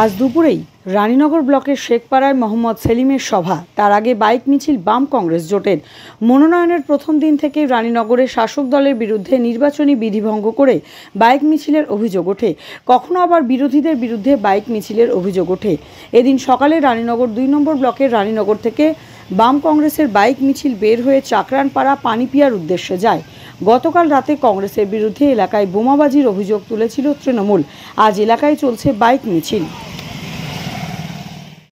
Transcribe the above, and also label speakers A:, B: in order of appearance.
A: আজ দুপুরেই রানীনগর ব্লকের শেখপাড়ায় মোহাম্মদ সেলিমের সভা তার আগে বাইক মিছিল বাম কংগ্রেস জোটের মনোনয়নের প্রথম দিন থেকে রানীনগরে শাসক দলের বিরুদ্ধে নির্বাচনী বিধিভঙ্গ করে বাইক মিছিলের অভিযোগ ওঠে কখনো আবার বিরোধীদের বিরুদ্ধে বাইক মিছিলের অভিযোগ ওঠে এদিন সকালে রানীনগর দুই নম্বর ব্লকের রানীনগর থেকে বাম কংগ্রেসের বাইক মিছিল বের হয়ে চাকরানপাড়া পানিপিয়ার উদ্দেশ্যে যায় গতকাল রাতে কংগ্রেসের বিরুদ্ধে এলাকায় বোমাবাজির অভিযোগ তুলেছিল তৃণমূল আজ এলাকায় চলছে বাইক মিছিল